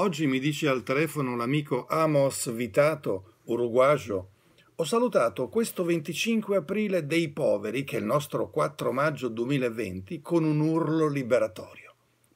Oggi mi dice al telefono l'amico Amos Vitato, uruguagio, ho salutato questo 25 aprile dei poveri, che è il nostro 4 maggio 2020, con un urlo liberatorio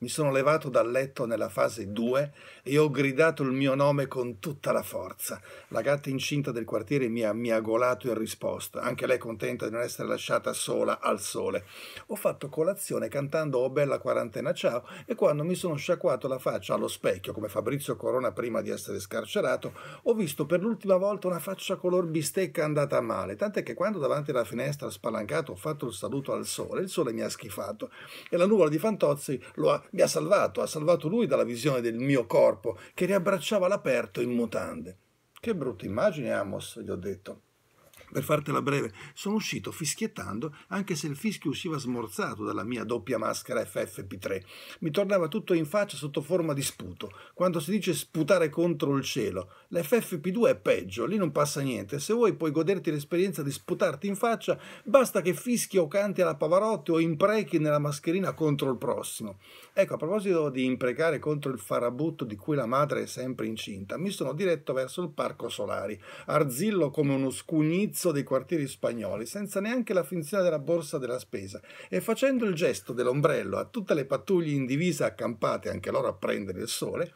mi sono levato dal letto nella fase 2 e ho gridato il mio nome con tutta la forza. La gatta incinta del quartiere mi ha miagolato in risposta, anche lei contenta di non essere lasciata sola al sole. Ho fatto colazione cantando Oh bella quarantena ciao e quando mi sono sciacquato la faccia allo specchio, come Fabrizio Corona prima di essere scarcerato, ho visto per l'ultima volta una faccia color bistecca andata male, tant'è che quando davanti alla finestra spalancata ho fatto il saluto al sole, il sole mi ha schifato e la nuvola di Fantozzi lo ha mi ha salvato, ha salvato lui dalla visione del mio corpo che riabbracciava l'aperto in mutande. Che brutta immagine, Amos, gli ho detto per fartela breve, sono uscito fischiettando anche se il fischio usciva smorzato dalla mia doppia maschera FFP3. Mi tornava tutto in faccia sotto forma di sputo. Quando si dice sputare contro il cielo, l'FFP2 è peggio, lì non passa niente. Se vuoi puoi goderti l'esperienza di sputarti in faccia, basta che fischi o canti alla Pavarotti o imprechi nella mascherina contro il prossimo. Ecco, a proposito di imprecare contro il farabutto di cui la madre è sempre incinta, mi sono diretto verso il Parco Solari. Arzillo come uno scugnizzo terzo dei quartieri spagnoli, senza neanche la finzione della borsa della spesa, e facendo il gesto dell'ombrello a tutte le pattuglie in divisa accampate anche loro a prendere il sole,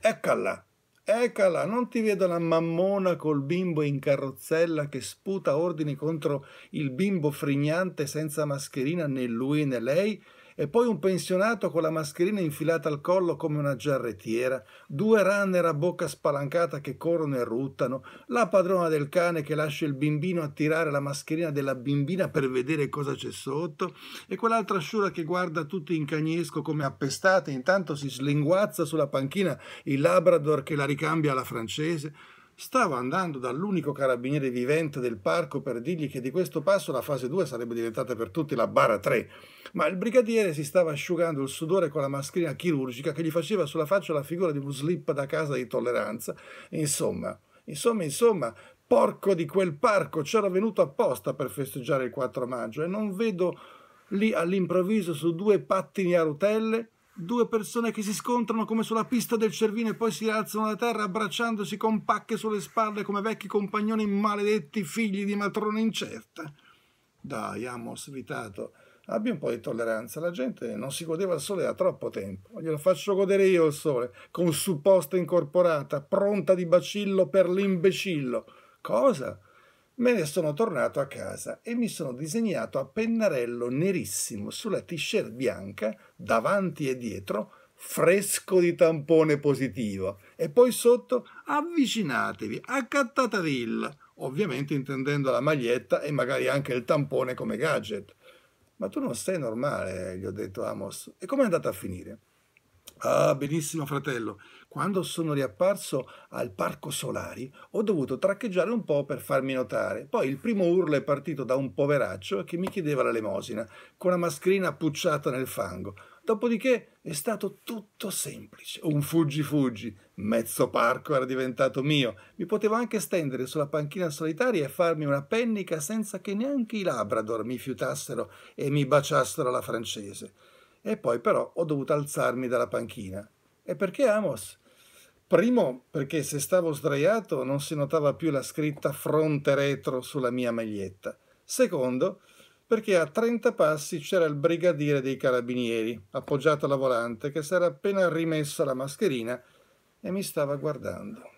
eccala, eccala, non ti vedo la mammona col bimbo in carrozzella che sputa ordini contro il bimbo frignante senza mascherina né lui né lei, e poi un pensionato con la mascherina infilata al collo come una giarrettiera, due runner a bocca spalancata che corrono e ruttano, la padrona del cane che lascia il bimbino attirare la mascherina della bimbina per vedere cosa c'è sotto, e quell'altra sciura che guarda tutti in cagnesco come appestata e intanto si slinguazza sulla panchina il labrador che la ricambia alla francese. Stava andando dall'unico carabiniere vivente del parco per dirgli che di questo passo la fase 2 sarebbe diventata per tutti la bara 3, ma il brigadiere si stava asciugando il sudore con la mascherina chirurgica che gli faceva sulla faccia la figura di un slip da casa di tolleranza. Insomma, insomma, insomma, porco di quel parco, c'era venuto apposta per festeggiare il 4 maggio e non vedo lì all'improvviso su due pattini a rotelle due persone che si scontrano come sulla pista del Cervino e poi si alzano da terra abbracciandosi con pacche sulle spalle come vecchi compagnoni maledetti figli di matrone incerta. Dai, Amos Vitato, abbia un po' di tolleranza, la gente non si godeva il sole da troppo tempo, glielo faccio godere io il sole, con supposta incorporata, pronta di bacillo per l'imbecillo. Cosa? Me ne sono tornato a casa e mi sono disegnato a pennarello nerissimo sulla t-shirt bianca, davanti e dietro, fresco di tampone positivo. E poi sotto avvicinatevi, accattatavilla, ovviamente intendendo la maglietta e magari anche il tampone come gadget. Ma tu non sei normale, gli ho detto Amos. E come è andata a finire? Ah, benissimo fratello. Quando sono riapparso al Parco Solari ho dovuto traccheggiare un po' per farmi notare. Poi il primo urlo è partito da un poveraccio che mi chiedeva la l'elemosina, con la mascherina appucciata nel fango. Dopodiché è stato tutto semplice, un fuggi fuggi. Mezzo parco era diventato mio. Mi potevo anche stendere sulla panchina solitaria e farmi una pennica senza che neanche i Labrador mi fiutassero e mi baciassero alla francese. E poi però ho dovuto alzarmi dalla panchina. E perché Amos? Primo, perché se stavo sdraiato non si notava più la scritta fronte retro sulla mia maglietta. Secondo, perché a 30 passi c'era il brigadiere dei carabinieri, appoggiato alla volante, che si era appena rimessa la mascherina e mi stava guardando.